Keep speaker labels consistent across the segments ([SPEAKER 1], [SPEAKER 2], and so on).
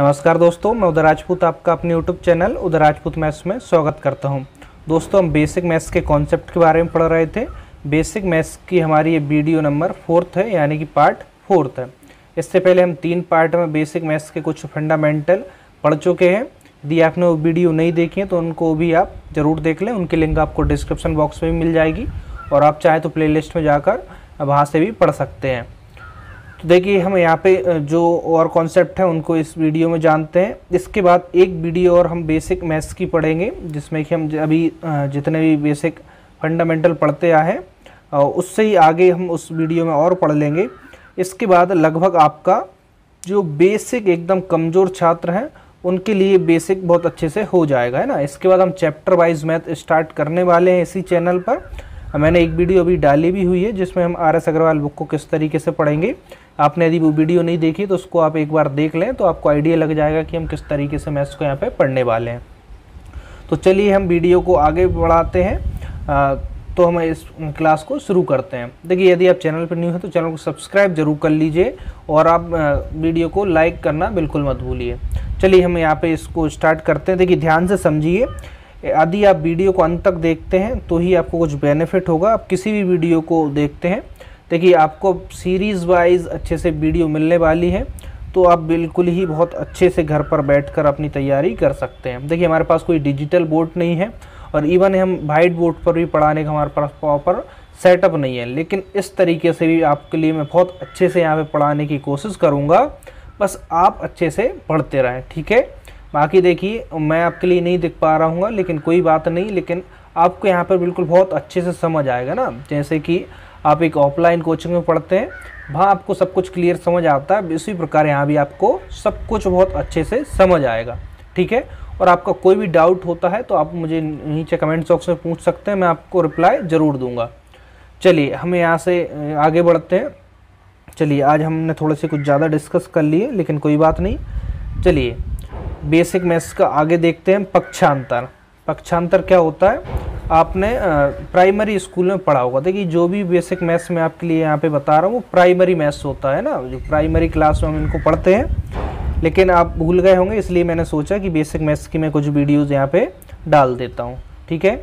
[SPEAKER 1] नमस्कार दोस्तों मैं उदय राजपूत आपका अपने YouTube channel Uday Rajput maths में स्वागत करता हूं दोस्तों हम बेसिक मैथ्स के कॉन्सेप्ट के बारे में पढ़ रहे थे बेसिक मैथ्स की हमारी ये वीडियो नंबर फोर्थ है यानी कि पार्ट फोर्थ है इससे पहले हम तीन पार्ट में बेसिक मैथ्स के कुछ फंडामेंटल पढ़ चुके हैं यदि आपने वो वीडियो नहीं देखी है तो उनको भी आप ज़रूर देख लें उनकी लिंक आपको डिस्क्रिप्शन बॉक्स में भी मिल जाएगी और आप चाहें तो प्ले में जाकर वहाँ से भी पढ़ सकते हैं तो देखिए हम यहाँ पे जो और कॉन्सेप्ट है उनको इस वीडियो में जानते हैं इसके बाद एक वीडियो और हम बेसिक मैथ्स की पढ़ेंगे जिसमें कि हम अभी जितने भी बेसिक फंडामेंटल पढ़ते आए हैं उससे ही आगे हम उस वीडियो में और पढ़ लेंगे इसके बाद लगभग आपका जो बेसिक एकदम कमज़ोर छात्र हैं उनके लिए बेसिक बहुत अच्छे से हो जाएगा है ना इसके बाद हम चैप्टर वाइज मैथ स्टार्ट करने वाले हैं इसी चैनल पर मैंने एक वीडियो अभी डाली भी हुई है जिसमें हम आर एस अग्रवाल बुक को किस तरीके से पढ़ेंगे आपने यदि वो वीडियो नहीं देखी तो उसको आप एक बार देख लें तो आपको आइडिया लग जाएगा कि हम किस तरीके से मैथ्स को यहाँ पर पढ़ने वाले हैं तो चलिए हम वीडियो को आगे बढ़ाते हैं आ, तो हम इस क्लास को शुरू करते हैं देखिए यदि आप चैनल पर न्यू हैं तो चैनल को सब्सक्राइब जरूर कर लीजिए और आप वीडियो को लाइक करना बिल्कुल मत भूलिए चलिए हम यहाँ पे इसको स्टार्ट करते हैं देखिए ध्यान से समझिए यदि आप वीडियो को अंत तक देखते हैं तो ही आपको कुछ बेनिफिट होगा आप किसी भी वीडियो को देखते हैं देखिए आपको सीरीज़ वाइज अच्छे से वीडियो मिलने वाली है तो आप बिल्कुल ही बहुत अच्छे से घर पर बैठकर अपनी तैयारी कर सकते हैं देखिए हमारे पास कोई डिजिटल बोर्ड नहीं है और इवन हम वाइट बोर्ड पर भी पढ़ाने का हमारे पास प्रॉपर सेटअप नहीं है लेकिन इस तरीके से भी आपके लिए मैं बहुत अच्छे से यहाँ पे पढ़ाने की कोशिश करूँगा बस आप अच्छे से पढ़ते रहें ठीक है बाकी देखिए मैं आपके लिए नहीं दिख पा रहा हूँ लेकिन कोई बात नहीं लेकिन आपको यहाँ पर बिल्कुल बहुत अच्छे से समझ आएगा ना जैसे कि आप एक ऑफलाइन कोचिंग में पढ़ते हैं वहाँ आपको सब कुछ क्लियर समझ आता है इसी प्रकार यहाँ भी आपको सब कुछ बहुत अच्छे से समझ आएगा ठीक है और आपका कोई भी डाउट होता है तो आप मुझे नीचे कमेंट बॉक्स में पूछ सकते हैं मैं आपको रिप्लाई ज़रूर दूंगा चलिए हम यहाँ से आगे बढ़ते हैं चलिए आज हमने थोड़े से कुछ ज़्यादा डिस्कस कर लिए लेकिन कोई बात नहीं चलिए बेसिक मैथ्स का आगे देखते हैं पक्षांतर पक्षांतर क्या होता है आपने प्राइमरी स्कूल में पढ़ा होगा देखिए जो भी बेसिक मैथ्स मैं आपके लिए यहाँ पे बता रहा हूँ वो प्राइमरी मैथ्स होता है ना जो प्राइमरी क्लास में हम इनको पढ़ते हैं लेकिन आप भूल गए होंगे इसलिए मैंने सोचा कि बेसिक मैथ्स की मैं कुछ वीडियोज़ यहाँ पर डाल देता हूँ ठीक है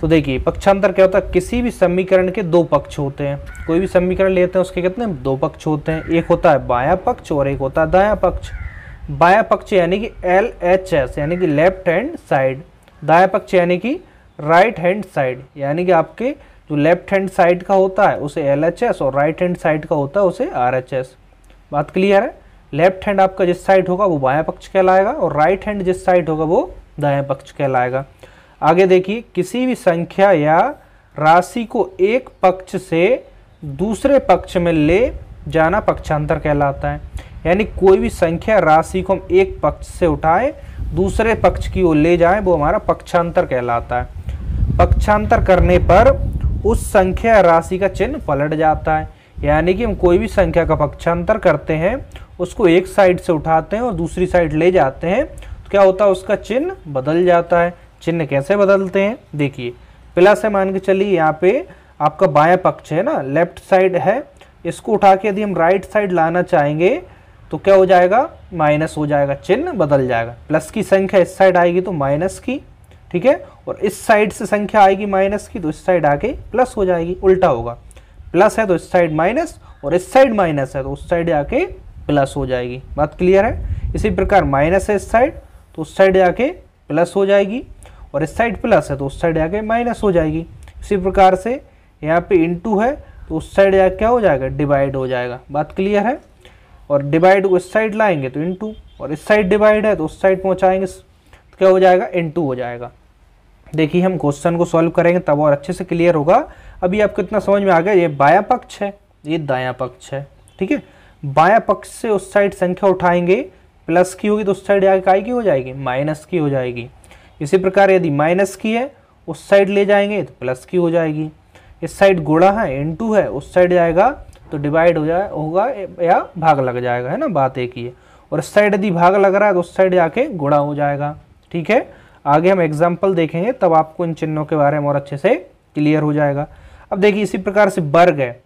[SPEAKER 1] तो देखिए पक्षांतर क्या होता है किसी भी समीकरण के दो पक्ष होते हैं कोई भी समीकरण लेते हैं उसके कितने दो पक्ष होते हैं एक होता है बाया पक्ष और एक होता है दाया पक्ष बाया पक्ष यानी कि एल एच एस यानी कि लेफ्ट हैंड साइड दाया पक्ष यानी कि राइट हैंड साइड यानी कि आपके जो लेफ्ट हैंड साइड का होता है उसे एल और राइट हैंड साइड का होता है उसे आर बात क्लियर है लेफ्ट हैंड आपका जिस साइड होगा वो बायां पक्ष कहलाएगा और राइट हैंड जिस साइड होगा वो दायां पक्ष कहलाएगा आगे देखिए किसी भी संख्या या राशि को एक पक्ष से दूसरे पक्ष में ले जाना पक्षांतर कहलाता है यानी कोई भी संख्या राशि को हम एक पक्ष से उठाएं दूसरे पक्ष की ओर ले जाएं वो हमारा पक्षांतर कहलाता है पक्षांतर करने पर उस संख्या राशि का चिन्ह पलट जाता है यानी कि हम कोई भी संख्या का पक्षांतर करते हैं उसको एक साइड से उठाते हैं और दूसरी साइड ले जाते हैं तो क्या होता है उसका चिन्ह बदल जाता है चिन्ह कैसे बदलते हैं देखिए प्लस है मान के चलिए यहाँ पे आपका बाया पक्ष है ना लेफ्ट साइड है इसको उठा के यदि हम राइट साइड लाना चाहेंगे तो क्या हो जाएगा माइनस हो जाएगा चिन्ह बदल जाएगा प्लस की संख्या इस साइड आएगी तो माइनस की ठीक है और इस साइड से संख्या आएगी माइनस की तो इस साइड आके प्लस हो जाएगी उल्टा होगा प्लस है तो इस साइड माइनस और इस साइड माइनस है तो उस साइड आके प्लस हो जाएगी बात क्लियर है इसी प्रकार माइनस है इस साइड तो उस साइड आके प्लस हो जाएगी और इस साइड प्लस है तो उस साइड आके माइनस हो जाएगी इसी प्रकार से यहाँ पे टू है तो उस साइड आके क्या हो जाएगा डिवाइड हो जाएगा बात क्लियर है और डिवाइड उस इस साइड लाएंगे तो टू और इस साइड डिवाइड है तो उस साइड पहुँचाएंगे तो क्या हो जाएगा टू हो जाएगा देखिए हम क्वेश्चन को सॉल्व करेंगे तब और अच्छे से क्लियर होगा अभी आपको इतना समझ में आ गया ये बाया पक्ष है ये दाया पक्ष है ठीक है बाया पक्ष से उस साइड संख्या उठाएंगे प्लस की होगी तो उस साइड आगे काय की हो जाएगी माइनस की हो जाएगी इसी प्रकार यदि माइनस की है उस साइड ले जाएंगे तो प्लस की हो जाएगी इस साइड गुड़ा है इन टू है उस साइड जाएगा तो डिवाइड हो जाए होगा या भाग लग जाएगा है ना बात एक ही है और इस साइड यदि भाग लग रहा है तो उस साइड जाके गुड़ा हो जाएगा ठीक है आगे हम एग्जाम्पल देखेंगे तब आपको इन चिन्हों के बारे में और अच्छे से क्लियर हो जाएगा अब देखिए इसी प्रकार से वर्ग है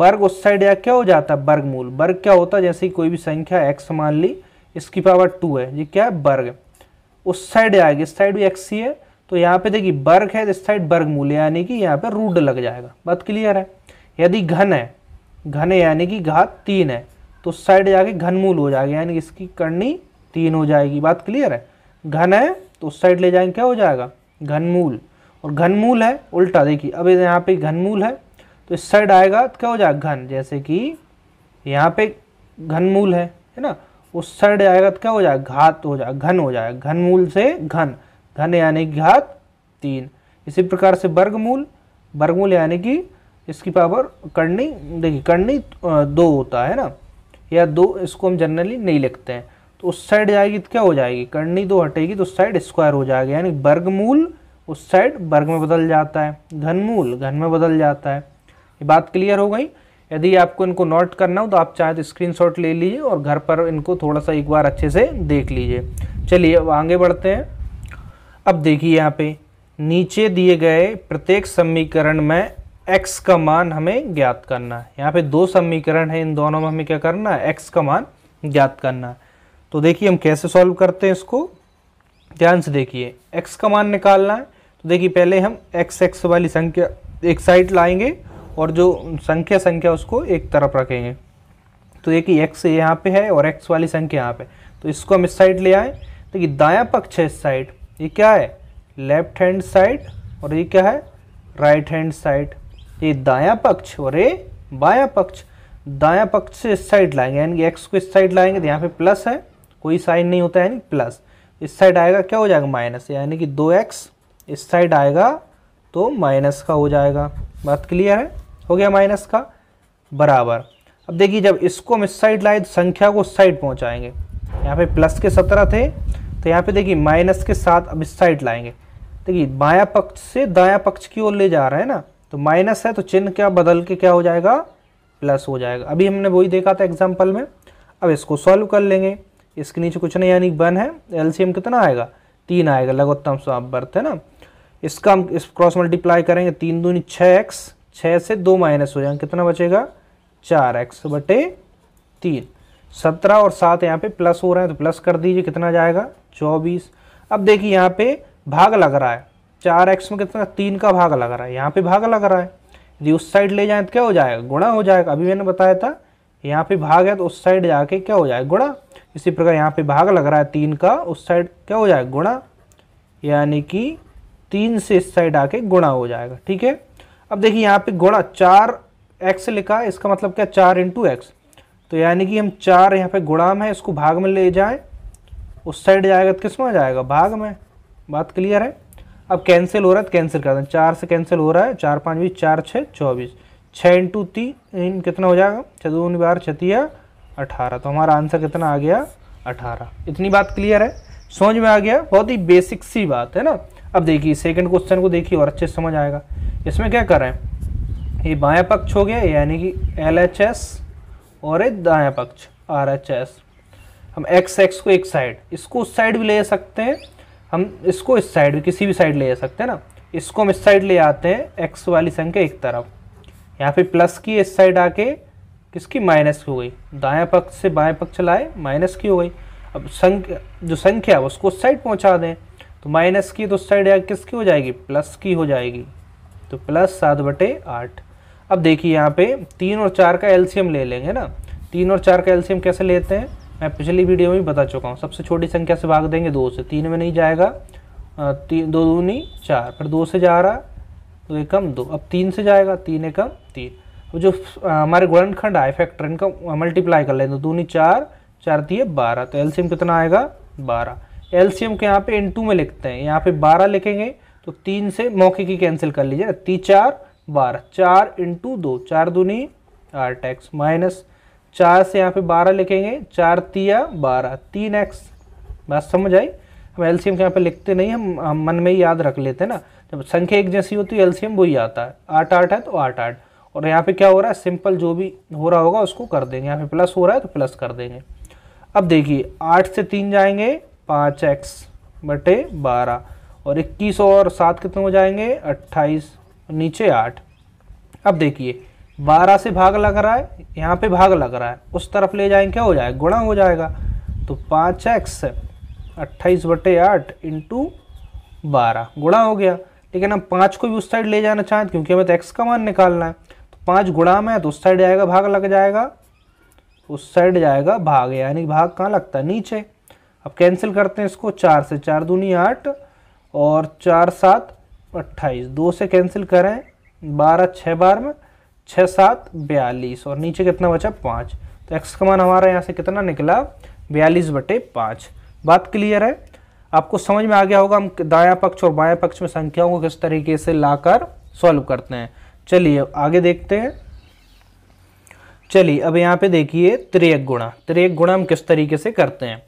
[SPEAKER 1] वर्ग उस साइड या क्या हो जाता है वर्ग मूल वर्ग क्या होता है जैसे कोई भी संख्या एक्स मान ली इसकी पावर टू है ये क्या है वर्ग उस साइड आएगी इस साइड भी एक्स ही है तो यहाँ पे देखिए वर्ग है इस साइड वर्ग मूल यानी कि यहाँ पे रूड लग जाएगा बात क्लियर है यदि घन है घन यानी कि घात तीन है तो उस साइड जाके घनमूल हो जाएगा यानी कि इसकी करनी तीन हो जाएगी बात क्लियर है घन है तो उस साइड ले जाएंगे क्या हो जाएगा घनमूल और घनमूल है उल्टा देखिए अब यहाँ पे घनमूल है तो इस साइड आएगा तो क्या हो जाएगा घन जैसे कि यहाँ पे घनमूल है है ना उस साइड आएगा तो क्या हो जाएगा घात हो जाएगा घन हो जाएगा घनमूल से घन घन यानी कि घात तीन इसी प्रकार से वर्गमूल वर्गमूल यानी कि इसकी पावर करनी देखिए करनी दो होता है ना या दो इसको हम जनरली नहीं लिखते हैं तो उस साइड जाएगी तो क्या हो जाएगी करनी दो तो हटेगी तो उस साइड स्क्वायर हो जाएगा यानी वर्गमूल उस साइड वर्ग में बदल जाता है घनमूल घन में बदल जाता है ये बात क्लियर हो गई यदि आपको इनको नोट करना हो तो आप चाहे तो स्क्रीनशॉट ले लीजिए और घर पर इनको थोड़ा सा एक बार अच्छे से देख लीजिए चलिए अब आगे बढ़ते हैं अब देखिए यहाँ पे नीचे दिए गए प्रत्येक समीकरण में x का मान हमें ज्ञात करना है यहाँ पे दो समीकरण है इन दोनों में हमें क्या करना है एक्स का मान ज्ञात करना है तो देखिए हम कैसे सॉल्व करते हैं इसको ध्यान से देखिए x का मान निकालना है तो देखिए पहले हम x x वाली संख्या एक साइड लाएंगे और जो संख्या संख्या उसको एक तरफ रखेंगे तो देखिए एक्स यहाँ पे है और एक्स वाली संख्या यहाँ पे तो इसको हम इस साइड ले आए देखिए दाया पक्ष है इस साइड ये क्या है लेफ्ट हैंड साइड और ये क्या है राइट हैंड साइड ये दाया पक्ष और ये बाया पक्ष दाया पक्ष से इस साइड लाएंगे यानी कि एक्स को इस साइड लाएंगे तो यहाँ पे प्लस है कोई साइन नहीं होता है प्लस इस साइड आएगा क्या हो जाएगा माइनस यानी कि दो एक्स इस साइड आएगा तो माइनस का हो जाएगा बात क्लियर है हो गया माइनस का बराबर अब देखिए जब इसको हम इस साइड लाए तो संख्या को उस साइड पहुँचाएंगे यहाँ पे प्लस के सत्रह थे तो यहाँ पे देखिए माइनस के साथ अब इस साइड लाएंगे देखिए बाया पक्ष से दाया पक्ष की ओर ले जा रहे हैं ना तो माइनस है तो चिन्ह क्या बदल के क्या हो जाएगा प्लस हो जाएगा अभी हमने वही देखा था एग्जाम्पल में अब इसको सॉल्व कर लेंगे इसके नीचे कुछ नहीं यानी वन है एलसीएम कितना आएगा तीन आएगा लघुत्तम स्वापवर्त है ना इसका हम इस क्रॉस मल्टीप्लाई करेंगे तीन दूनी छः एक्स छः से दो माइनस हो जाएंगे कितना बचेगा चार एक्स बटे तीन सत्रह और सात यहाँ पे प्लस हो रहे हैं तो प्लस कर दीजिए कितना जाएगा चौबीस अब देखिए यहाँ पे भाग लग रहा है चार एक्स में कितना तीन का भाग लग रहा है यहाँ पे भाग लग रहा है यदि उस साइड ले जाए तो क्या हो जाएगा गुणा हो जाएगा अभी मैंने बताया था यहाँ पे भाग है तो उस साइड जाके क्या हो जाए गुणा इसी प्रकार यहाँ पे भाग लग रहा है तीन का उस साइड क्या हो जाए गुणा यानी कि तीन से इस साइड आके गुणा हो जाएगा ठीक है अब देखिए यहाँ पे गुणा चार एक्स लिखा है इसका मतलब क्या चार इंटू एक्स तो यानी कि हम चार यहाँ पे गुणा है इसको भाग में ले जाए उस साइड जाएगा तो किस में जाएगा भाग में बात क्लियर है अब कैंसिल हो रहा है तो कैंसिल कर दें चार से कैंसिल हो रहा है चार पाँच बीस चार छः चौबीस छः इंटू तीन कितना हो जाएगा चौदह बार छतिया अठारह तो हमारा आंसर कितना आ गया अठारह इतनी बात क्लियर है समझ में आ गया बहुत ही बेसिक सी बात है ना अब देखिए सेकंड क्वेश्चन को देखिए और अच्छे से समझ आएगा इसमें क्या कर रहे हैं ये बाया पक्ष हो गया यानी कि एल एच एस और एक दाया पक्ष आर एच एस हम एक्स एक्स को एक साइड इसको उस साइड भी ले सकते हैं हम इसको इस साइड भी किसी भी साइड ले जा सकते हैं ना इसको हम इस साइड ले आते हैं एक्स वाली संख्या एक तरफ यहाँ पे प्लस की इस साइड आके किसकी माइनस की हो गई दाया पक्ष से बाएं पक्ष चलाए माइनस की हो गई अब संख्या जो संख्या उसको उस साइड पहुँचा दें तो माइनस की तो उस साइड आके किसकी हो जाएगी प्लस की हो जाएगी तो प्लस सात बटे आठ अब देखिए यहाँ पे तीन और चार का एलसीएम ले लेंगे ना तीन और चार का एलसीएम कैसे लेते हैं मैं पिछली वीडियो में भी बता चुका हूँ सबसे छोटी संख्या से भाग देंगे दो से तीन में नहीं जाएगा तीन दो दूनी चार पर दो से जा रहा तो एकम दो अब तीन से जाएगा तीन एकम तीन अब जो हमारे गुणनखंड आए फैक्टर इनका मल्टीप्लाई कर लेंगे तो दूनी चार चार दिए बारह तो एलसीएम कितना आएगा बारह एलसीएम के यहाँ पे इन में लिखते हैं यहाँ पे बारह लिखेंगे तो तीन से मौके की कैंसिल कर लीजिए ती चार बारह चार इंटू दो चार दूनी आठ एक्स माइनस चार से यहाँ पे बारह लिखेंगे चार तिया बारह तीन एक्स बात समझ आई हम एलसीएम के यहाँ पे लिखते नहीं हम, हम मन में ही याद रख लेते हैं ना जब संख्या एक जैसी होती है एलसीएम वही आता है आठ आठ है तो आठ आठ और यहाँ पे क्या हो रहा है सिंपल जो भी हो रहा होगा उसको कर देंगे यहाँ पे प्लस हो रहा है तो प्लस कर देंगे अब देखिए आठ से तीन जाएंगे पाँच एक्स बटे बारह और इक्कीस और सात कितने हो जाएंगे अट्ठाईस नीचे आठ अब देखिए बारह से भाग लग रहा है यहाँ पे भाग लग रहा है उस तरफ ले जाएंगे क्या हो जाएगा गुणा हो जाएगा तो पाँच एक्स अट्ठाईस बटे आठ इंटू बारह गुणा हो गया ठीक है ना पाँच को भी उस साइड ले जाना चाहें तो क्योंकि हमें तो एक्स का मान निकालना है तो पाँच गुड़ा में है तो उस साइड जाएगा भाग लग जाएगा उस साइड जाएगा भाग यानी भाग कहाँ लगता है नीचे अब कैंसिल करते हैं इसको चार से चार दूनी आठ और चार सात अट्ठाईस दो से कैंसिल करें बारह छः बार में छः सात बयालीस और नीचे कितना बचा पाँच तो एक्स का मान हमारा यहाँ से कितना निकला बयालीस बटे पाँच बात क्लियर है आपको समझ में आ गया होगा हम दाया पक्ष और बाया पक्ष में संख्याओं को किस तरीके से लाकर सॉल्व करते हैं चलिए आगे देखते हैं चलिए अब यहाँ पे देखिए त्रेक गुणा त्रेक गुणा हम किस तरीके से करते हैं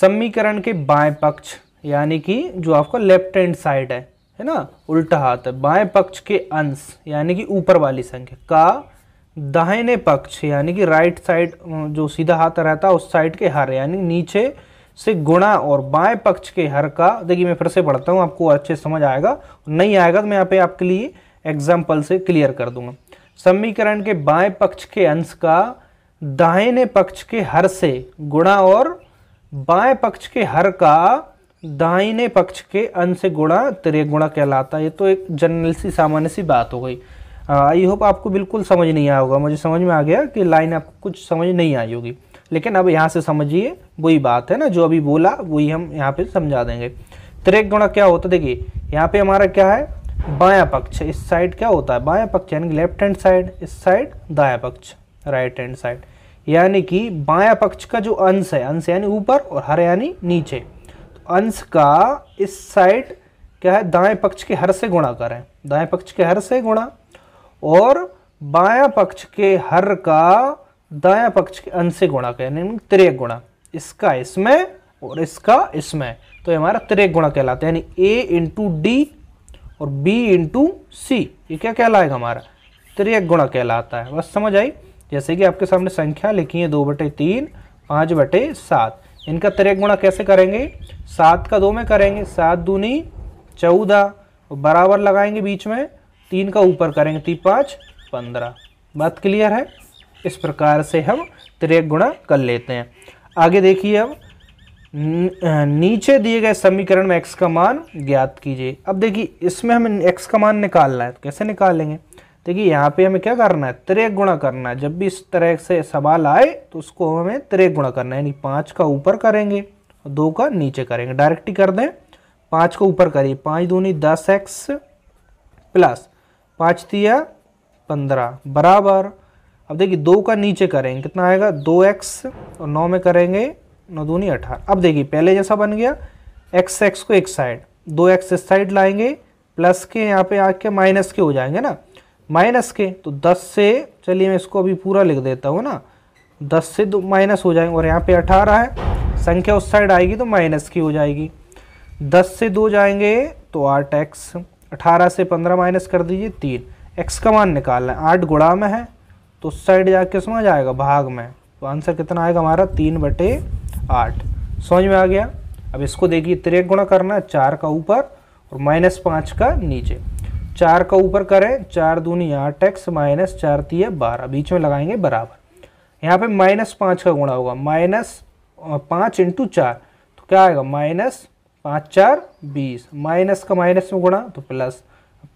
[SPEAKER 1] समीकरण के बाएं पक्ष यानी कि जो आपका लेफ्ट हैंड साइड है है ना उल्टा हाथ है बाएं पक्ष के अंश यानी कि ऊपर वाली संख्या का दाहिने पक्ष यानी कि राइट साइड जो सीधा हाथ रहता है उस साइड के हर यानी नीचे से गुणा और बाएं पक्ष के हर का देखिए मैं फिर से पढ़ता हूँ आपको अच्छे समझ आएगा नहीं आएगा तो मैं यहाँ पे आपके लिए एग्जाम्पल से क्लियर कर दूंगा समीकरण के बाएं पक्ष के अंश का दाहिने पक्ष के हर से गुणा और बाएं पक्ष के हर का दाहिने पक्ष के अंश से गुणा त्रिय गुणा कहलाता है ये तो एक जनरल सी सामान्य सी बात हो गई आई होप आपको बिल्कुल समझ नहीं आया होगा मुझे समझ में आ गया कि लाइन आपको कुछ समझ नहीं आई होगी लेकिन अब यहाँ से समझिए वही बात है ना जो अभी बोला वही हम यहाँ पे समझा देंगे त्रेक गुणा क्या होता है देखिए यहाँ पे हमारा क्या है बाया पक्ष इस साइड क्या होता है बाया पक्ष यानी कि लेफ्ट हैंड साइड इस साइड दाया पक्ष राइट हैंड साइड यानी कि बाया पक्ष का जो अंश है अंश यानी ऊपर और हर यानी नीचे तो अंश का इस साइड क्या है दाएं पक्ष के हर से गुणा करें दाएं पक्ष के हर से गुणा और बाया पक्ष के हर का दाया पक्ष के अंश से गुणा करें त्रेक गुणा इसका इसमें और इसका इसमें तो ये हमारा त्रेक गुणा कहलाता है यानी ए इंटू डी और बी इंटू सी ये क्या कहलाएगा हमारा त्रेक गुणा कहलाता है बस समझ आई जैसे कि आपके सामने संख्या लिखी है दो बटे तीन पाँच बटे सात इनका त्रेक गुणा कैसे करेंगे सात का दो में करेंगे सात दूनी चौदह बराबर लगाएंगे बीच में तीन का ऊपर करेंगे तीन पाँच पंद्रह बात क्लियर है इस प्रकार से हम त्रेक गुणा कर लेते हैं आगे देखिए अब नीचे दिए गए समीकरण में एक्स का मान ज्ञात कीजिए अब देखिए इसमें हमें एक्स का मान निकालना है तो कैसे निकालेंगे देखिए यहाँ पे हमें क्या करना है त्रेक गुणा करना है जब भी इस तरह से सवाल आए तो उसको हमें त्रेक गुणा करना है यानी पाँच का ऊपर करेंगे और दो का नीचे करेंगे डायरेक्ट ही कर दें पाँच को ऊपर करिए पाँच दूनी दस एक्स प्लस पाँच दिया पंद्रह बराबर अब देखिए दो का नीचे करेंगे कितना आएगा दो एक्स और नौ में करेंगे नौ दूनी अठारह अब देखिए पहले जैसा बन गया एक्स एक्स को एक साइड दो एक्स इस साइड लाएंगे प्लस के यहाँ पे आके माइनस के हो जाएंगे ना माइनस के तो दस से चलिए मैं इसको अभी पूरा लिख देता हूँ ना दस से दो माइनस हो जाएंगे और यहाँ पर अठारह है संख्या उस साइड आएगी तो माइनस की हो जाएगी दस से दो जाएंगे तो आठ एक्स अठारह से पंद्रह माइनस कर दीजिए तीन एक्स का मान निकालना है आठ गुड़ा में है तो उस साइड जाके समझ आएगा भाग में तो आंसर कितना आएगा हमारा तीन बटे आठ समझ में आ गया अब इसको देखिए त्रेक गुणा करना है चार का ऊपर और माइनस पाँच का नीचे चार का ऊपर करें चार दूनी आठ एक्स माइनस चार है बारह बीच में लगाएंगे बराबर यहाँ पे माइनस पाँच का गुणा होगा माइनस पाँच इंटू चार तो क्या आएगा माइनस पाँच चार बीस माइनस का माइनस में गुणा तो प्लस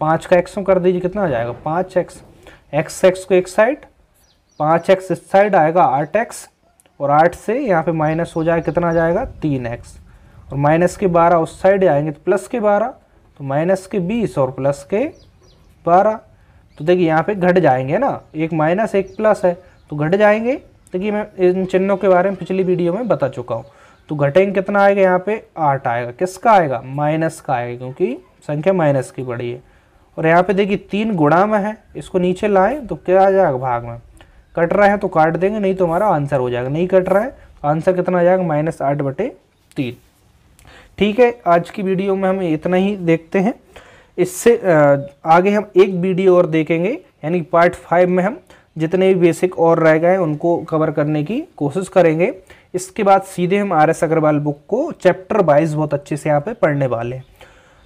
[SPEAKER 1] पाँच का एक्स में कर दीजिए कितना आ जाएगा पाँच एक्स एक्स एक्स को एक साइड पाँच एक्स इस साइड आएगा आठ एक्स और आठ से यहाँ पे माइनस हो जाए कितना जाएगा तीन एक्स और माइनस के बारह उस साइड आएंगे तो प्लस के बारह तो माइनस के बीस और प्लस के बारह तो देखिए यहाँ पे घट जाएंगे ना एक माइनस एक प्लस है तो घट जाएंगे देखिए मैं इन चिन्हों के बारे में पिछली वीडियो में बता चुका हूँ तो घटेंगे कितना आएगा यहाँ पे आठ आएगा किसका आएगा माइनस का आएगा क्योंकि संख्या माइनस की बड़ी है और यहाँ पे देखिए तीन गुणा में है इसको नीचे लाएं तो क्या आ जाएगा भाग में कट रहा है तो काट देंगे नहीं तो हमारा आंसर हो जाएगा नहीं कट रहा है आंसर कितना आ जाएगा माइनस आठ बटे तीन ठीक है आज की वीडियो में हम इतना ही देखते हैं इससे आगे हम एक वीडियो और देखेंगे यानी पार्ट फाइव में हम जितने भी बेसिक और रह गए उनको कवर करने की कोशिश करेंगे इसके बाद सीधे हम आर एस अग्रवाल बुक को चैप्टर वाइज बहुत अच्छे से यहाँ पे पढ़ने वाले हैं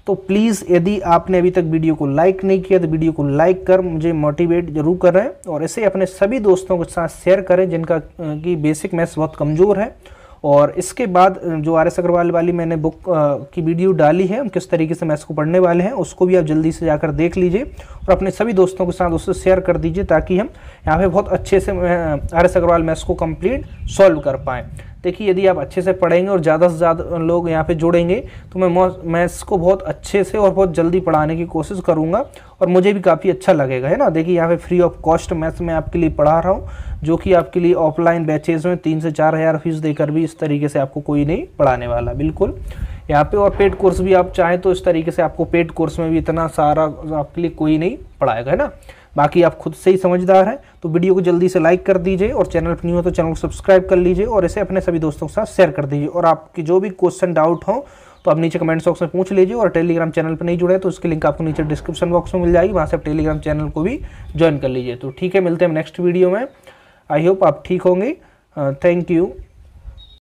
[SPEAKER 1] तो प्लीज़ यदि आपने अभी तक वीडियो को लाइक नहीं किया तो वीडियो को लाइक कर मुझे मोटिवेट जरूर करें और ऐसे अपने सभी दोस्तों के साथ शेयर करें जिनका कि बेसिक मैथ्स बहुत कमज़ोर है और इसके बाद जो आर एस अग्रवाल वाली मैंने बुक आ, की वीडियो डाली है हम किस तरीके से मैथ्स को पढ़ने वाले हैं उसको भी आप जल्दी से जाकर देख लीजिए और अपने सभी दोस्तों के साथ उससे शेयर कर दीजिए ताकि हम यहाँ पे बहुत अच्छे से आर एस अग्रवाल मैथ्स को कंप्लीट सॉल्व कर पाएँ देखिए यदि आप अच्छे से पढ़ेंगे और ज़्यादा से ज़्यादा लोग यहाँ पे जुड़ेंगे तो मैं मैथ्स को बहुत अच्छे से और बहुत जल्दी पढ़ाने की कोशिश करूँगा और मुझे भी काफ़ी अच्छा लगेगा है ना देखिए यहाँ पे फ्री ऑफ कॉस्ट मैथ्स मैं आपके लिए पढ़ा रहा हूँ जो कि आपके लिए ऑफलाइन बैचेज़ में तीन से चार हज़ार फीस देकर भी इस तरीके से आपको कोई नहीं पढ़ाने वाला बिल्कुल यहाँ पर और पेड कोर्स भी आप चाहें तो इस तरीके से आपको पेड कोर्स में भी इतना सारा आपके लिए कोई नहीं पढ़ाएगा है ना बाकी आप खुद से ही समझदार हैं तो वीडियो को जल्दी से लाइक कर दीजिए और चैनल पर न्यू हो तो चैनल को सब्सक्राइब कर लीजिए और इसे अपने सभी दोस्तों के साथ शेयर कर दीजिए और आपके जो भी क्वेश्चन डाउट हो तो आप नीचे कमेंट बॉक्स में पूछ लीजिए और टेलीग्राम चैनल पर नहीं जुड़े तो उसकी लिंक आपको नीचे डिस्क्रिप्शन बॉक्स में मिल जाएगी वहाँ से आप टेलीग्राम चैनल को भी ज्वाइन कर लीजिए तो ठीक है मिलते हैं नेक्स्ट वीडियो में आई होप आप ठीक होंगे थैंक यू